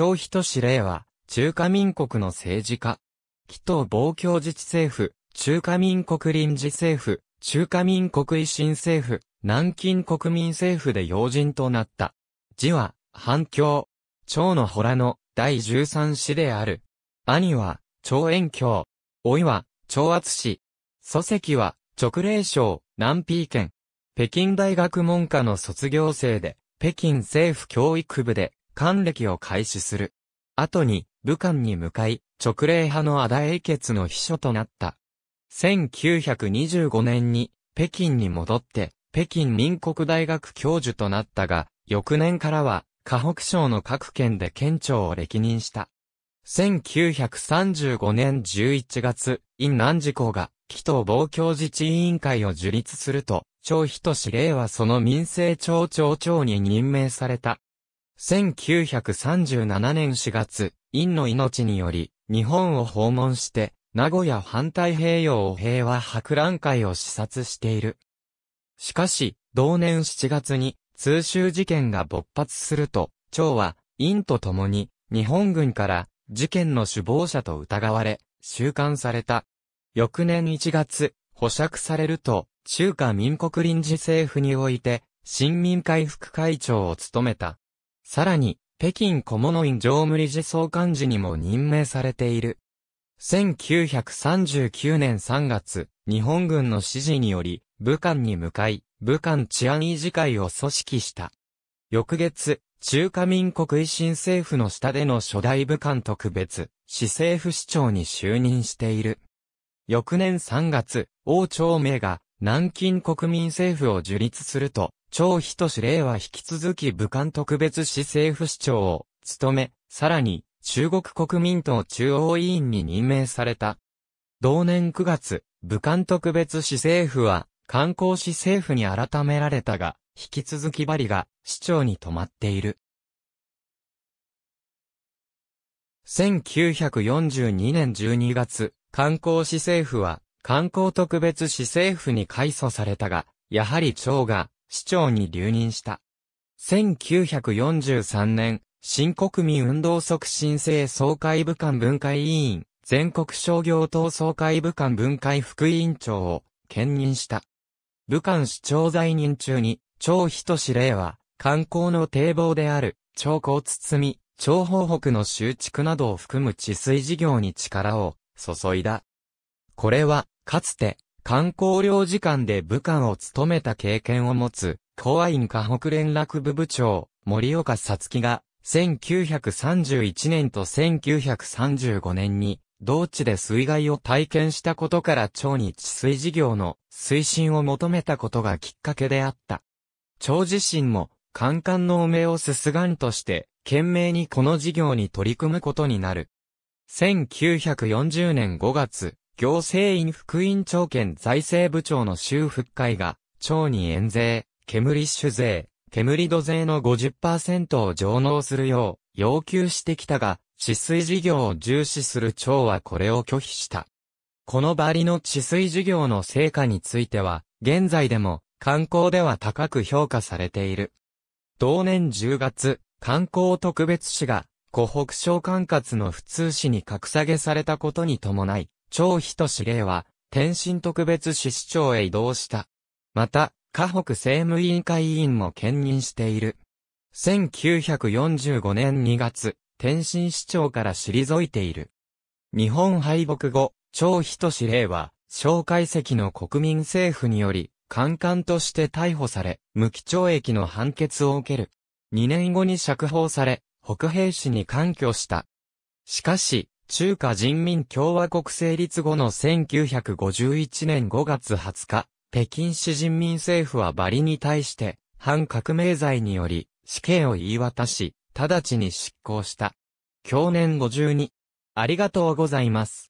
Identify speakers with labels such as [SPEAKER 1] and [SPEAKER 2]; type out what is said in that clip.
[SPEAKER 1] 張人司令は、中華民国の政治家。紀藤防共自治政府、中華民国臨時政府、中華民国維新政府、南京国民政府で要人となった。字は、反響。蝶の洞の第13子である。兄は、長遠教。老いは、長厚氏。祖籍は、直令省、南平県。北京大学文科の卒業生で、北京政府教育部で、還歴を開始する。後に、武漢に向かい、直令派のアダ英傑の秘書となった。1925年に、北京に戻って、北京民国大学教授となったが、翌年からは、河北省の各県で県庁を歴任した。1935年11月、陰南事項が、紀藤防教自治委員会を樹立すると、張人氏令はその民政庁庁長に任命された。1937年4月、院の命により、日本を訪問して、名古屋反対平洋平和博覧会を視察している。しかし、同年7月に、通州事件が勃発すると、長は、院と共に、日本軍から、事件の首謀者と疑われ、収監された。翌年1月、保釈されると、中華民国臨時政府において、新民会副会長を務めた。さらに、北京小物院常務理事総幹事にも任命されている。1939年3月、日本軍の指示により、武漢に向かい、武漢治安維持会を組織した。翌月、中華民国維新政府の下での初代武漢特別、市政府市長に就任している。翌年3月、王朝明が南京国民政府を樹立すると、張人司令は引き続き武漢特別市政府市長を務め、さらに中国国民党中央委員に任命された。同年9月、武漢特別市政府は観光市政府に改められたが、引き続きバリが市長に止まっている。1942年12月、観光市政府は観光特別市政府に改組されたが、やはり長が市長に留任した。1943年、新国民運動促進性総会部官分会委員、全国商業党総会部官分会副委員長を兼任した。武漢市長在任中に、張人司令は、観光の堤防である、高包堤、張方北の集築などを含む治水事業に力を注いだ。これは、かつて、観光領事館で武漢を務めた経験を持つ、公安河北連絡部部長、森岡さつきが、1931年と1935年に、同地で水害を体験したことから町に治水事業の推進を求めたことがきっかけであった。町自身も、カカンの汚名をすすがんとして、懸命にこの事業に取り組むことになる。1940年5月、行政院副院長兼財政部長の州復会が、町に延税、煙酒税、煙土税の50%を上納するよう要求してきたが、治水事業を重視する町はこれを拒否した。このバリの治水事業の成果については、現在でも観光では高く評価されている。同年10月、観光特別市が湖北省管轄の普通市に格下げされたことに伴い、張人司令は、天津特別市市長へ移動した。また、河北政務委員会委員も兼任している。1945年2月、天津市長から退いている。日本敗北後、張人司令は、蒋介石の国民政府により、官官として逮捕され、無期懲役の判決を受ける。2年後に釈放され、北平市に官挙した。しかし、中華人民共和国成立後の1951年5月20日、北京市人民政府はバリに対して、反革命罪により、死刑を言い渡し、直ちに執行した。去年52。ありがとうございます。